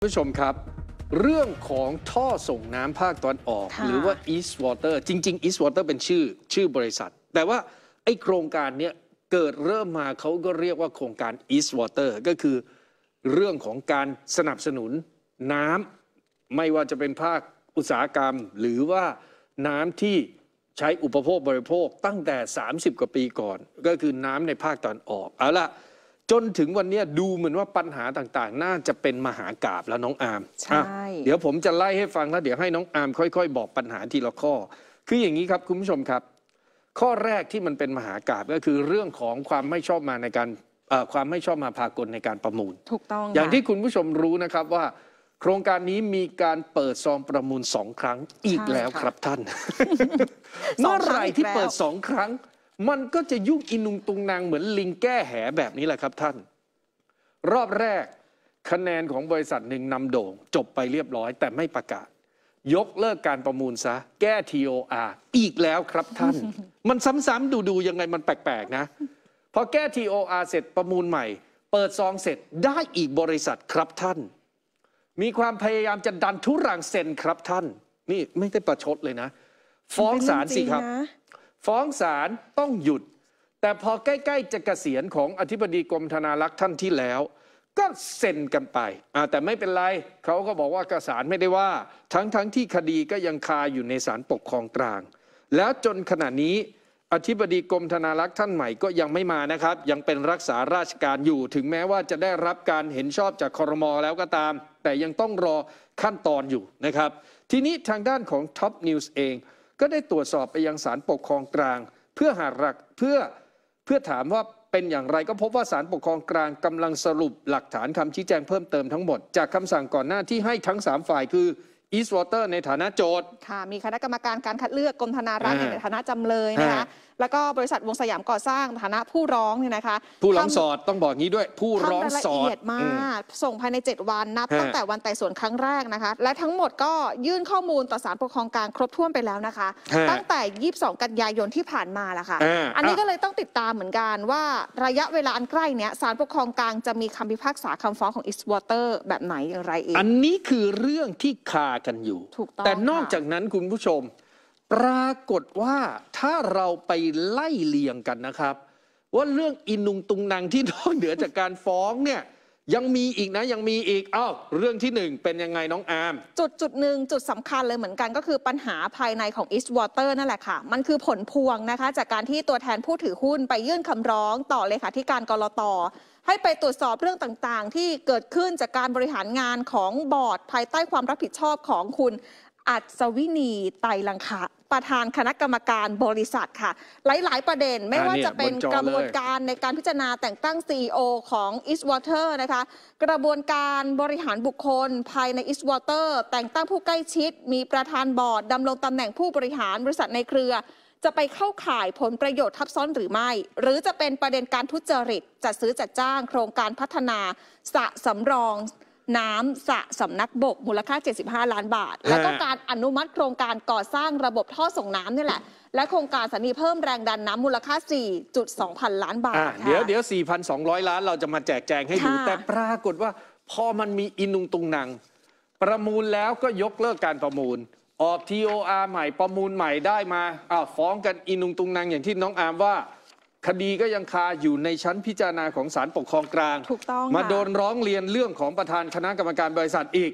ผู้ชมครับ เรื่องของท่อส่งน้ำภาคตอนออก หรือว่า East Water จริง ๆ East Water เป็นชื่อชื่อบริษัท แต่ว่าไอโครงการเนี้ยเกิดเริ่มมาเขาก็เรียกว่าโครงการ East Water ก็คือเรื่องของการสนับสนุนน้ำไม่ว่าจะเป็นภาคอุตสาหกรรม หรือว่าน้ำที่ใช้อุปโภคบริโภคตั้งแต่ 30 กว่าปีก่อน ก็คือน้ำในภาคตอนออก เอาละจนถึงวันนี้ดูเหมือนว่าปัญหาต่างๆ น่าจะเป็นมหากาบแล้วน้องอาร์มใช่เดี๋ยวผมจะไล่ให้ฟังแล้วเดี๋ยวให้น้องอาร์มค่อย ๆ บอกปัญหาทีละข้อ คืออย่างนี้ครับ คุณผู้ชมครับ ข้อแรกที่มันเป็นมหากาบก็คือเรื่องของความไม่ชอบมาในการความไม่ชอบมาพากลในการประมูลถูกต้องอย่างที่คุณผู้ชมรู้นะครับว่า โครงการนี้มีการเปิดซองประมูลสองครั้งอีกแล้วครับท่านเมื่อไหร่ที่เปิดสองครั้งมันก็จะยุกอินุงตุงนางเหมือนลิงแก้แหแบบนี้แหละครับท่าน รอบแรกคะแนนของบริษัทหนึ่งนำโด่งจบไปเรียบร้อย แต่ไม่ประกาศ ยกเลิกการประมูลซะ แก้ TOR อีกแล้วครับท่าน มันซ้ำๆ ดูๆ ยังไงมันแปลกๆ นะ พอแก้ TOR เสร็จประมูลใหม่ เปิดซองเสร็จได้อีกบริษัทครับท่าน มีความพยายามจะดันทุรังเซ็นครับท่านนี่ไม่ได้ประชดเลยนะ ฟ้องศาลสิครับฟ้องศาลต้องหยุด แต่พอใกล้ๆจะกะเกษียณของอธิบดีกรมธนารักษ์ท่านที่แล้ว ก็เซ็นกันไป แต่ไม่เป็นไรเขาก็บอกว่ากสารไม่ได้ว่าทั้งๆทที่คดีก็ยังคาอยู่ในศาลปกครองกลาง แล้วจนขณะนี้ อธิบดีกรมธนารักษ์ท่านใหม่ก็ยังไม่มานะครับ ยังเป็นรักษาราชการอยู่ ถึงแม้ว่าจะได้รับการเห็นชอบจากคอรมอแล้วก็ตาม แต่ยังต้องรอขั้นตอนอยู่นะครับ ทีนี้ทางด้านของท็อปนิวส์เองก็ได้ตรวจสอบไปยังศาลปกครองกลาง เพื่อหาหลักเพื่อเพื่อถามว่าเป็นอย่างไร ก็พบว่าศาลปกครองกลางกำลังสรุปหลักฐานคำชี้แจงเพิ่มเติมทั้งหมด จากคำสั่งก่อนหน้าที่ให้ทั้ง 3 ฝ่ายคืออีสวอเตอร์ในฐานะโจทย์ค่ะ มีคณะกรรมการการคัดเลือกกรมธนารักษ์ในฐานะจำเลยนะคะแล้วก็บริษัทวงสยามก่อสร้างฐานะผู้ร้องเนี่ยนะคะ ผู้ร้องสอดต้องบอกงี้ด้วยผู้ร้องสอดละเอียดมากส่งภายใน 7 วันนับ ตั้งแต่วันไต่สวนครั้งแรกนะคะ และทั้งหมดก็ยื่นข้อมูลต่อสารปกครองกลางครบถ้วนไปแล้วนะคะ ตั้งแต่22กันยายนที่ผ่านมาละค่ะอันนี้ก็เลยต้องติดตามเหมือนกันว่าระยะเวลาอันใกล้เนี้ยสารปกครองกลางจะมีคำพิพากษาคำฟ้องของอิสวอเตอร์แบบไหนอย่างไรเองอันนี้คือเรื่องที่คากันอยู่แต่นอกจากนั้นคุณผู้ชมปรากฏว่าถ้าเราไปไล่เลียงกันนะครับ ว่าเรื่องอินุงตุงนางที่นอกเหนือจากการฟ้องเนี่ย ยังมีอีกนะ ยังมีอีกอ้าวเรื่องที่หนึ่งเป็นยังไงน้องอามจุดจุดหนึ่งจุดสำคัญเลยเหมือนกันก็คือปัญหาภายในของ East Water นั่นแหละค่ะ มันคือผลพวงนะคะจากการที่ตัวแทนผู้ถือหุ้นไปยื่นคำร้องต่อเลขาธิการกรตให้ไปตรวจสอบเรื่องต่างๆ ที่เกิดขึ้นจากการบริหารงานของบอร์ดภายใต้ความรับผิดชอบของคุณอัศวินีไตลังคะประธานคณะกรรมการบริษัทค่ะ หลาย ๆ ประเด็นไม่ว่าจะเป็นกระบวนการในการพิจารณาแต่งตั้ง CEO ของ East Water นะคะ กระบวนการบริหารบุคคลภายใน East Water แต่งตั้งผู้ใกล้ชิด มีประธานบอร์ดดำรงตำแหน่งผู้บริหารบริษัทในเครือ จะไปเข้าข่ายผลประโยชน์ทับซ้อนหรือไม่ หรือจะเป็นประเด็นการทุจริตจัดซื้อจัดจ้างโครงการพัฒนาสะสำรองน้ำสะสำนักบกมูลค่า 75 ล้านบาท แล้วก็การอนุมัติโครงการก่อสร้างระบบท่อส่งน้ำนี่แหละ และโครงการสถานีเพิ่มแรงดันน้ำมูลค่า 4.2 พัน ล้านบาทเดี๋ยวเดี๋ยว 4,200 ล้านเราจะมาแจกแจงให้ดู แต่ปรากฏว่า พอมันมีอินุงตุงนัง ประมูลแล้วก็ยกเลิกการประมูล ออก TOR ใหม่ประมูลใหม่ได้มาอ้าวฟ้องกันอินุงตุงนังอย่างที่น้องอาร์มว่าคดีก็ยังคาอยู่ในชั้นพิจารณาของศาลปกครองกลางถูกต้องมาโดนร้องเรียนเรื่องของประธานคณะกรรมการบริษัทอีก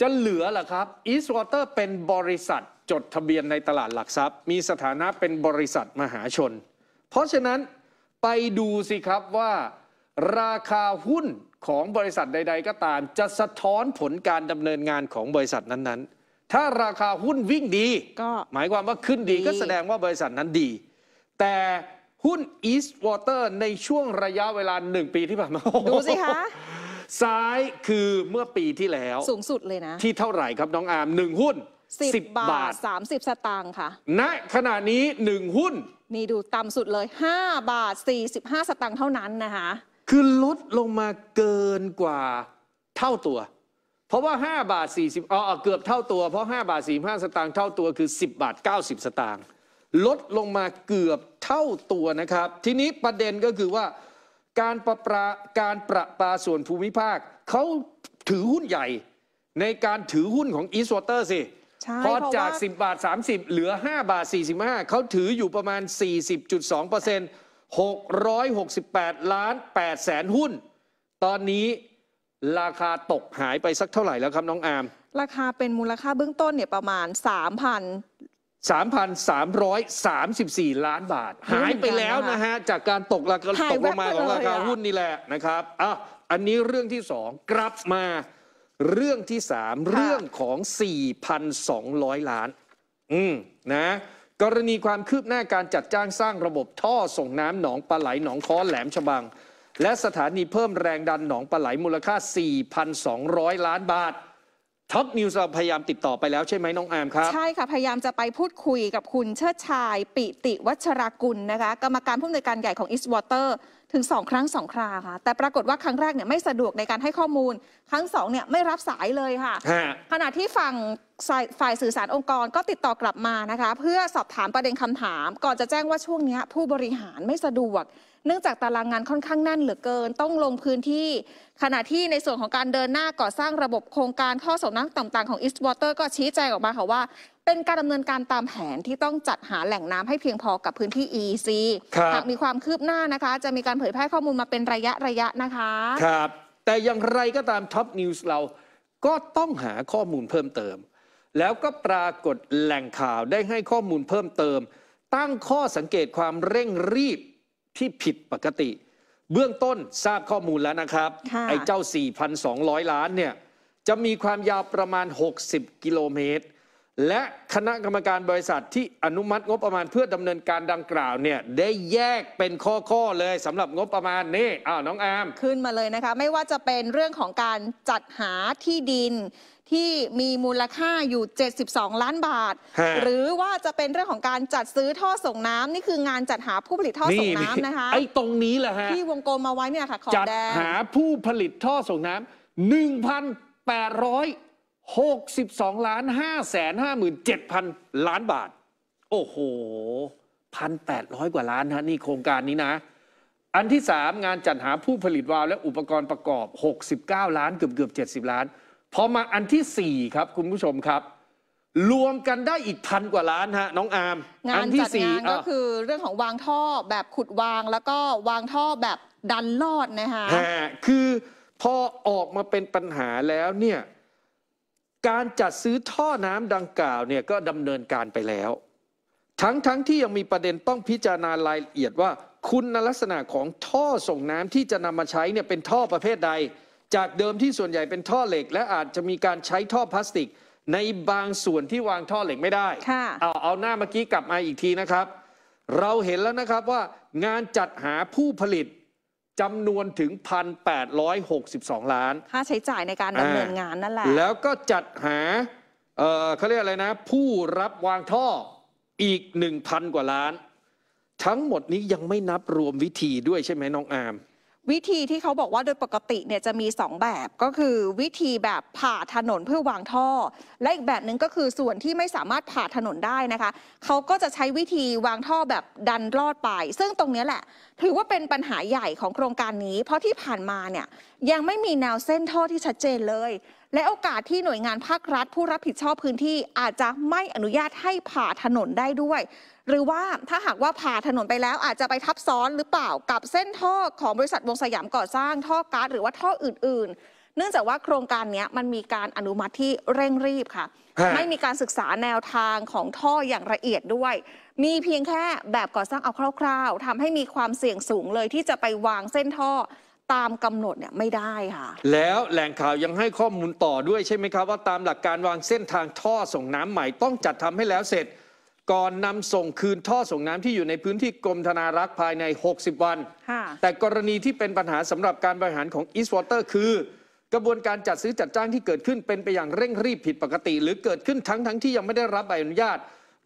จะเหลือหรอครับอ e ์วอเตอร์เป็นบริษัทจดทะเบียนในตลาดหลักทรัพย์ มีสถานะเป็นบริษัทมหาชน เพราะฉะนั้นไปดูสิครับว่า ราคาหุ้นของบริษัทใดๆ ก็ตามจะสะท้อนผลการดำเนินงานของบริษัทนั้นๆ ถ้าราคาหุ้นวิ่งดีก็หมายความว่าขึ้นดีดีก็แสดงว่าบริษัทนั้นดี แต่หุ้น East Water ในช่วงระยะเวลา 1 ปีที่ผ่านมาดูสิคะซ้ายคือเมื่อปีที่แล้วสูงสุดเลยนะ ที่เท่าไหร่ครับ น้องอาร์มหนึ่งหุ้น 10บบาสามท30 สตางค์ค่ะณขณะนี้ 1 หุ้นนี่ดูต่ำสุดเลย 5 บาท 45 สตางค์เท่านั้นนะคะคือลดลงมาเกินกว่าเท่าตัว เพราะว่า 5 บาท 40อ๋อเกือบเท่าตัว เพราะ5บาท 45สตางค์เท่าตัวคือ 10 บาท 90 สตางค์ลดลงมาเกือบเท่าตัวนะครับ ทีนี้ประเด็นก็คือว่าการประปาการประปาส่วนภูมิภาค เขาถือหุ้นใหญ่ในการถือหุ้นของอีสวอเตอร์สิพอจาก 10 บาท 30 เหลือ 5 บาท 45เขาถืออยู่ประมาณ 40.2% 668 ล้าน8แสนหุ้น ตอนนี้ราคาตกหายไปสักเท่าไหร่แล้วครับ น้องอามราคาเป็นมูลค่าเบื้องต้นเนี่ยประมาณ 3,000 3,334 ล้านบาท หายไปแล้วนะฮะจากการตกราคาตกลงมาของราคาหุ้นนี่แหละนะครับอ่ะอันนี้เรื่องที่สองกลับมาเรื่องที่สามเรื่องของ 4,200 ล้าน อืมนะกรณีความคืบหน้าการจัดจ้างสร้างระบบท่อส่งน้ำหนองปลาไหลหนองค้อแหลมฉบัง และสถานีเพิ่มแรงดันหนองปลาไหลมูลค่า 4,200 ล้านบาทท็อปนิวส์เราพยายามติดต่อไปแล้วใช่ไหมน้องอามครับ ใช่ค่ะพยายามจะไปพูดคุยกับคุณเชิดชาย ปิติวัชรกุลนะคะกรรมการผู้อำนวยการใหญ่ของ East Water ถึง 2 ครั้ง 2 คราค่ะแต่ปรากฏว่าครั้งแรกเนี่ยไม่สะดวกในการให้ข้อมูล ครั้ง2เนี่ยไม่รับสายเลยค่ะ ขณะที่ฝั่งฝ่ายสื่อสารองค์กรก็ติดต่อกลับมานะคะเพื่อสอบถามประเด็นคำถามก่อนจะแจ้งว่าช่วงนี้ผู้บริหารไม่สะดวกเนื่องจากตารางงานค่อนข้างแน่นเหลือเกินต้องลงพื้นที่ ขณะที่ในส่วนของการเดินหน้าก่อสร้างระบบโครงการข้อสมนักต่างๆของ East Water ก็ชี้แจงออกมาค่ะว่า เป็นการดำเนินการตามแผนที่ต้องจัดหาแหล่งน้ำให้เพียงพอกับพื้นที่ EC หากมีความคืบหน้านะคะจะมีการเผยแพร่ข้อมูลมาเป็นระยะระยะนะคะ ครับแต่อย่างไรก็ตามท็อปนิวส์เราก็ต้องหาข้อมูลเพิ่มเติม แล้วก็ปรากฏแหล่งข่าวได้ให้ข้อมูลเพิ่มเติม ตั้งข้อสังเกตความเร่งรีบที่ผิดปกติ เบื้องต้นทราบข้อมูลแล้วนะครับ ไอ้เจ้า 4,200 ล้านเนี่ย จะมีความยาวประมาณ 60 กิโลเมตรและคณะกรรมการบริษัทที่อนุมัติงบประมาณเพื่อดำเนินการดังกล่าวเนี่ยได้แยกเป็นข้อๆเลยสำหรับงบประมาณนี่อ้าวน้องอามขึ้นมาเลยนะคะไม่ว่าจะเป็นเรื่องของการจัดหาที่ดินที่มีมูลค่าอยู่ 72 ล้านบาท หรือว่าจะเป็นเรื่องของการจัดซื้อท่อส่งน้ำนี่คืองานจัดหาผู้ผลิตท่อส่งน้ำนะคะไอ้ตรงนี้แหละฮะที่วงกลมมาไว้เนี่ยค่ะของจัดดหาผู้ผลิตท่อส่งน้ำ62ล้าน5แสน57พันล้านบาท โอ้โหพันแปดร้อยกว่าล้านนะนี่โครงการนี้นะ อันที่ 3 งานจัดหาผู้ผลิตวาล์วและอุปกรณ์ประกอบ 69ล้านเกือบเกือบ70 ล้าน พอมาอันที่ 4 ครับ คุณผู้ชมครับ รวมกันได้อีกพันกว่าล้านฮะ น้องอาร์มงานจัดงานก็คือเรื่องของวางท่อแบบขุดวางแล้วก็วางท่อแบบดันลอดนะคะคือพอออกมาเป็นปัญหาแล้วเนี่ยการจัดซื้อท่อน้ำดังกล่าวเนี่ยก็ดำเนินการไปแล้ว ทั้งๆทที่ยังมีประเด็นต้องพิจารณารายละเอียดว่า คุณลักษณะของท่อส่งน้ำที่จะนำมาใช้เนี่ยเป็นท่อประเภทใด จากเดิมที่ส่วนใหญ่เป็นท่อเหล็ก และอาจจะมีการใช้ท่อพลาสติก ในบางส่วนที่วางท่อเหล็กไม่ได้เอาเอาหน้าเมื่อกี้กลับมาอีกทีนะครับ เราเห็นแล้วนะครับว่างานจัดหาผู้ผลิตจำนวนถึง 1,862 ล้านค่าใช้จ่ายในการดำเนินงานนั่นแหละแล้วก็จัดหา เอ่อเขาเรียกอะไรนะ ผู้รับวางท่ออีก 1,000 กว่าล้าน ทั้งหมดนี้ยังไม่นับรวมวิธีด้วยใช่ไหมน้องอาร์มวิธีที่เขาบอกว่าโดยปกติเนี่ยจะมี 2 แบบก็คือวิธีแบบผ่าถนนเพื่อวางท่อ และอีกแบบหนึ่งก็คือส่วนที่ไม่สามารถผ่าถนนได้นะคะ เขาก็จะใช้วิธีวางท่อแบบดันลอดไป ซึ่งตรงนี้แหละถือว่าเป็นปัญหาใหญ่ของโครงการนี้ เพราะที่ผ่านมาเนี่ยยังไม่มีแนวเส้นท่อที่ชัดเจนเลย และโอกาสที่หน่วยงานภาครัฐ ผู้รับผิดชอบพื้นที่อาจจะไม่อนุญาตให้ผ่าถนนได้ด้วย หรือว่าถ้าหากว่าผ่าถนนไปแล้วอาจจะไปทับซ้อนหรือเปล่ากับเส้นท่อของบริษัทวงสยามก่อสร้างท่อก๊าซหรือว่าท่ออื่นๆ เนื่องจากว่าโครงการนี้มันมีการอนุมัติที่เร่งรีบค่ะ ไม่มีการศึกษาแนวทางของท่ออย่างละเอียดด้วย มีเพียงแค่แบบก่อสร้างเอาคร่าวๆทำให้มีความเสี่ยงสูงเลยที่จะไปวางเส้นท่อตามกำหนดเนี่ยไม่ได้ค่ะแล้วแหล่งข่าวยังให้ข้อมูลต่อด้วยใช่ไหมครับ ว่าตามหลักการวางเส้นทางท่อส่งน้ำใหม่ต้องจัดทำให้แล้วเสร็จ ก่อนนำส่งคืนท่อส่งน้ำที่อยู่ในพื้นที่กรมธนารักษ์ภายใน 60 วัน แต่กรณีที่เป็นปัญหาสำหรับการบริหารของอีสวอเตอร์คือ กระบวนการจัดซื้อจัดจ้างที่เกิดขึ้นเป็นไปอย่างเร่งรีบผิดปกติ หรือเกิดขึ้นทั้งทั้งที่ยังไม่ได้รับใบอนุญาต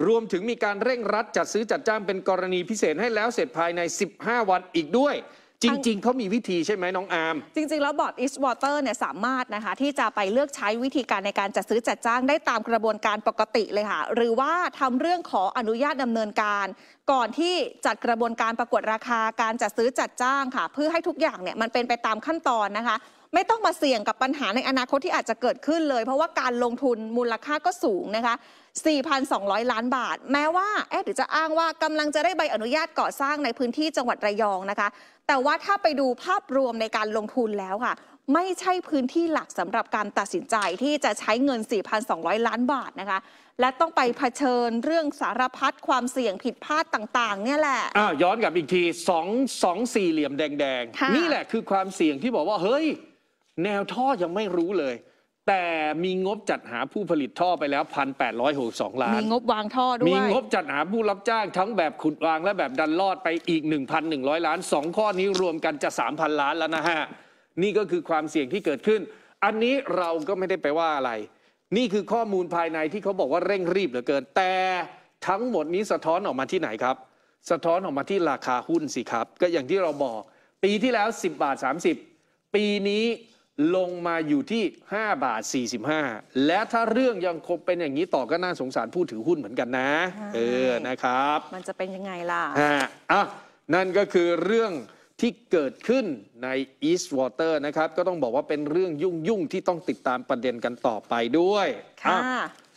รวมถึงมีการเร่งรัดจัดซื้อจัดจ้างเป็นกรณีพิเศษให้แล้วเสร็จภายใน 15 วันอีกด้วยจริง ๆ เขามีวิธีใช่ไหมน้องอาร์มจริง ๆ แล้วบอร์ดอิสวอเตอร์เนี่ยสามารถนะคะที่จะไปเลือกใช้วิธีการในการจัดซื้อจัดจ้าง ได้ตามกระบวนการปกติเลยค่ะ หรือว่าทำเรื่องขออนุญาตดำเนินการ ก่อนที่จัดกระบวนการประกวดราคาการจัดซื้อจัดจ้างค่ะ เพื่อให้ทุกอย่างเนี่ยมันเป็นไปตามขั้นตอนนะคะไม่ต้องมาเสี่ยงกับปัญหาในอนาคตที่อาจจะเกิดขึ้นเลย เพราะว่าการลงทุนมูลค่าก็สูงนะคะ 4,200 ล้านบาท แม้ว่าแอดจะอ้างว่ากำลังจะได้ใบอนุญาต ก่อสร้างในพื้นที่จังหวัดระยองนะคะ แต่ว่าถ้าไปดูภาพรวมในการลงทุนแล้วค่ะ ไม่ใช่พื้นที่หลักสำหรับการตัดสินใจที่จะใช้เงิน 4,200 ล้านบาทนะคะและต้องไปเผชิญเรื่องสารพัดความเสี่ยงผิดพลาดต่าง ๆเนี่ยแหละอ้าย้อนกลับอีกทีสองสองสี่เหลี่ยมแดง ๆ นี่แหละคือความเสี่ยงที่บอกว่าเฮ้ยแนวท่อ ยังไม่รู้เลย แต่มีงบจัดหาผู้ผลิตท่อไปแล้ว 1,862 ล้าน มีงบวางท่อด้วย มีงบจัดหาผู้รับจ้างทั้งแบบขุดวางและแบบดันลอดไปอีก 1,100 ล้าน2ข้อนี้รวมกันจะ 3,000ล้านแล้วนะฮะ นี่ก็คือความเสี่ยงที่เกิดขึ้น อันนี้เราก็ไม่ได้ไปว่าอะไร นี่คือข้อมูลภายในที่เขาบอกว่าเร่งรีบเหลือเกิน แต่ทั้งหมดนี้สะท้อนออกมาที่ไหนครับ สะท้อนออกมาที่ราคาหุ้นสิครับ ก็อย่างที่เราบอก ปีที่แล้ว10บาท30ปีนี้ลงมาอยู่ที่5บาท45และถ้าเรื่องยังคงเป็นอย่างนี้ต่อก็น่าสงสารผู้ถือหุ้นเหมือนกันนะ เออนะครับ มันจะเป็นยังไงล่ะ อ่ะนั่นก็คือเรื่องที่เกิดขึ้นในอีสต์วอเตอร์นะครับ ก็ต้องบอกว่าเป็นเรื่องยุ่งยุ่งที่ต้องติดตามประเด็นกันต่อไปด้วย ค่ะ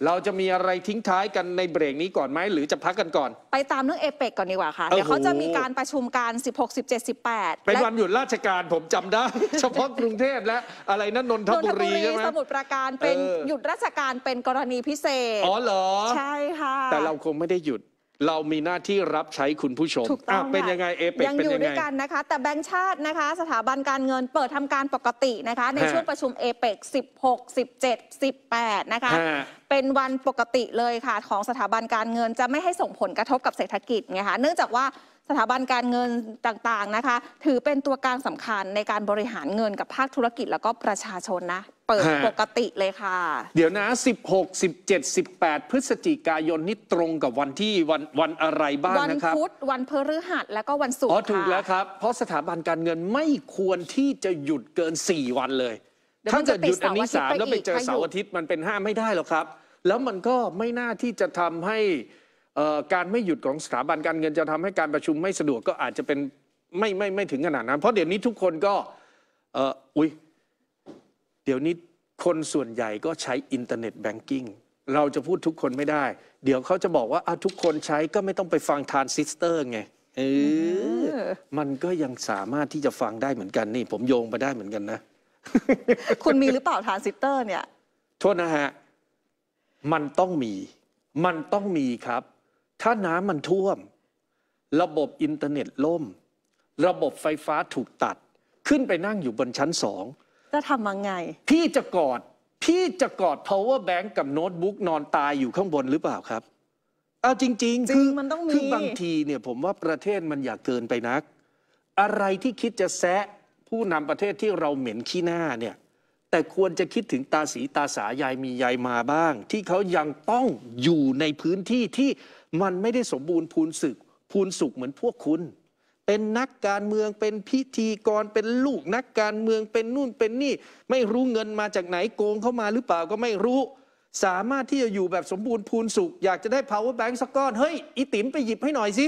เราจะมีอะไรทิ้งท้ายกันในเบรกนี้ก่อนไหม หรือจะพักกันก่อน ไปตามเรื่องเอเปกก่อนดีกว่าค่ะ เดี๋ยวเขาจะมีการประชุมการ 16 17 18เป็นวันหยุดราชการผมจำได้ เฉพาะกรุงเทพและอะไรนั่นนนทบุรีใช่ไหมสมุทรปราการเป็นหยุดราชการเป็นกรณีพิเศษอ๋อเหรอใช่ค่ะแต่เราคงไม่ได้หยุดเรามีหน้าที่รับใช้คุณผู้ชมถูกต้องะเป็นยังไงเอเป็กยังงยังอยู่ด้วยกันนะคะ แต่แบงค์ชาตินะคะ สถาบันการเงินเปิดทำการปกตินะคะในช่วงประชุมเอเป็กสสิิบบหกเจ็ดสิบแปดนะคะ เป็นวันปกติเลยค่ะ ของสถาบันการเงิน จะไม่ให้ส่งผลกระทบกับเศรษฐกิจไงคะเนื่องจากว่าถาบันการเงินต่างๆนะคะ ถือเป็นตัวกลางสำคัญในการบริหารเงินกับภาคธุรกิจแล้วก็ประชาชนนะ เปิดปกติเลยค่ะ เดี๋ยวนะ16 17 18 พฤศจิกายนนี่ตรงกับวันที่ วันวันอะไรบ้างนะครับ วันพุธวันพฤหัสแล้วก็วันศุกร์อ๋อถูกแล้วครับ เพราะสถาบันการเงินไม่ควรที่จะหยุดเกิน4วันเลยถ้าเกิดหยุดอันนี้สามแล้วไปเจอเสาร์อาทิตย์มันเป็นห้าไม่ได้หรอกครับ แล้วมันก็ไม่น่าที่จะทำให้การไม่หยุดของสถาบัน การเงินจะทำให้การประชุมไม่สะดวกก็อาจจะเป็นไม่ไม่ไม่ถึงขนาดนั้น เพราะเดี๋ยวนี้ทุกคนก็อุ้ยเดี๋ยวนี้คนส่วนใหญ่ก็ใช้อินเทอร์เน็ตแบงกิ้งเราจะพูดทุกคนไม่ได้ เดี๋ยวเขาจะบอกว่าทุกคนใช้ก็ไม่ต้องไปฟังทานซิสเตอร์ไง เออ มันก็ยังสามารถที่จะฟังได้เหมือนกันนี่ ผมโยงไปได้เหมือนกันนะคุณมีหรือเปล่าทานซิสเตอร์ เนี่ยโทษนะฮะมันต้องมี มันต้องมีครับถ้าน้ำมันท่วม ระบบอินเทอร์เน็ตล่ม ระบบไฟฟ้าถูกตัดขึ้นไปนั่งอยู่บนชั้นสองจะทำยังไง พี่จะกอด พี่จะกอด power bank กับโน้ตบุ๊กนอนตายอยู่ข้างบนหรือเปล่าครับเอาจริงๆคือมันต้องมีคือบางทีเนี่ยผมว่าประเทศมันอยากเกินไปนัก อะไรที่คิดจะแซะ ผู้นำประเทศที่เราเหม็นขี้หน้าเนี่ย แต่ควรจะคิดถึงตาสีตาสายายมียายมาบ้าง ที่เขายังต้องอยู่ในพื้นที่ที่มันไม่ได้สมบูรณ์ พูนสึกพูนสุขเหมือนพวกคุณ เป็นนักการเมืองเป็นพิธีกรเป็นลูก นักการเมืองเป็นนู่นเป็นนี่ ไม่รู้เงินมาจากไหนโกงเข้ามาหรือเปล่าก็ไม่รู้ สามารถที่จะอยู่แบบสมบูรณ์พูนสุขอยากจะได้ power bank สักก้อนเฮ้ยอีติ๋มไปหยิบให้หน่อยสิ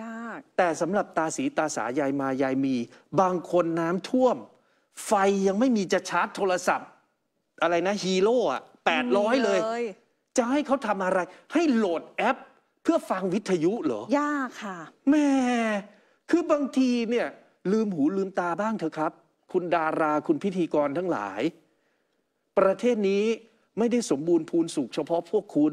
ยาก แต่สำหรับตาสี ตาสายายมายายมี บางคนน้ำท่วม ไฟยังไม่มีจะชาร์จโทรศัพท์ อะไรนะฮีโร่อะแปดร้อยเลยจะให้เขาทำอะไร ให้โหลดแอปเพื่อฟังวิทยุเหรอ ยากค่ะ แม่ คือบางทีเนี่ย ลืมหูลืมตาบ้างเถอะครับ คุณดาราคุณพิธีกรทั้งหลาย ประเทศนี้ไม่ได้สมบูรณ์พูนสุขเฉพาะพวกคุณ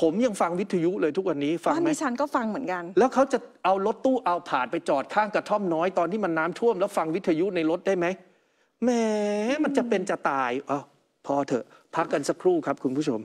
ผมยังฟังวิทยุเลยทุกวันนี้ฟังไหมดิฉันก็ฟังเหมือนกัน แล้วเขาจะเอารถตู้เอาผาดไปจอดข้างกระท่อมน้อยตอนที่มันน้ำท่วมแล้ว ฟังวิทยุในรถได้ไหมแหมมันจะเป็นจะตายอ๋อพอเถอะ พักกันสักครู่ครับ คุณผู้ชม